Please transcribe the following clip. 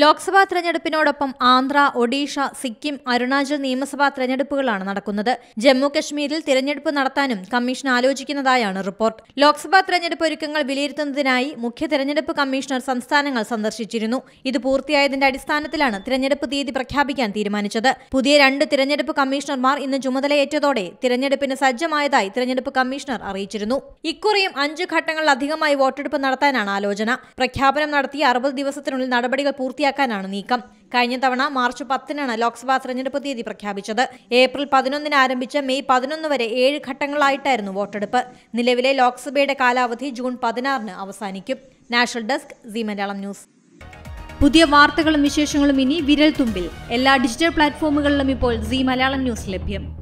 ലോക്സഭാ തെരഞ്ഞെടുപ്പിനോടൊപ്പം ആന്ധ്ര ഒഡീഷ സിക്കിം അരുണാചൽ നിയമസഭാ തെരഞ്ഞെടുപ്പുകളാണ് നടക്കുന്നത് ജമ്മു കശ്മീരിൽ തിരഞ്ഞെടുപ്പ് നടത്താനും കമ്മീഷൻ ആലോചിക്കുന്നതായാണ് റിപ്പോർട്ട് ലോക്സഭാ തെരഞ്ഞെടുപ്പ് ഒരുക്കങ്ങൾ വിലയിരുത്തുന്നതിനായി മുഖ്യ തെരഞ്ഞെടുപ്പ് കമ്മീഷണർ സംസ്ഥാനങ്ങൾ സന്ദർശിച്ചിരുന്നു ഇത് പൂർത്തിയായതിന്റെ അടിസ്ഥാനത്തിലാണ് തിരഞ്ഞെടുപ്പ് തീയതി പ്രഖ്യാപിക്കാൻ തീരുമാനിച്ചത് പുതിയ രണ്ട് തിരഞ്ഞെടുപ്പ് കമ്മീഷണർമാർ ഇന്ന് ചുമതലയേറ്റതോടെ തെരഞ്ഞെടുപ്പിന് സജ്ജമായതായി തിരഞ്ഞെടുപ്പ് കമ്മീഷണർ അറിയിച്ചിരുന്നു ഇക്കുറിയും അഞ്ച് ഘട്ടങ്ങളിലധികമായി വോട്ടെടുപ്പ് നടത്താനാണ് ആലോചന പ്രഖ്യാപനം നടത്തി അറുപത് ദിവസത്തിനുള്ളിൽ നടപടികൾ പൂർത്തി പൂർത്തിയാക്കാനാണ് നീക്കം കഴിഞ്ഞ തവണ മാർച്ച് പത്തിനാണ് ലോക്സഭാ തെരഞ്ഞെടുപ്പ് തീയതി പ്രഖ്യാപിച്ചത് ഏപ്രിൽ പതിനൊന്നിന് ആരംഭിച്ച മെയ് പതിനൊന്ന് വരെ ഏഴ് ഘട്ടങ്ങളായിട്ടായിരുന്നു വോട്ടെടുപ്പ് നിലവിലെ ലോക്സഭയുടെ കാലാവധി ജൂൺ പതിനാറിന് അവസാനിക്കും national desk C Malayalam news പുതിയ വാർത്തകളും വിശേഷങ്ങളും ഇനി വിരൽ തുമ്പിൽ എല്ലാ ഡിജിറ്റൽ പ്ലാറ്റ്ഫോമുകളിലും ഇപ്പോൾ സി മലയാളം ന്യൂസ് ലഭ്യം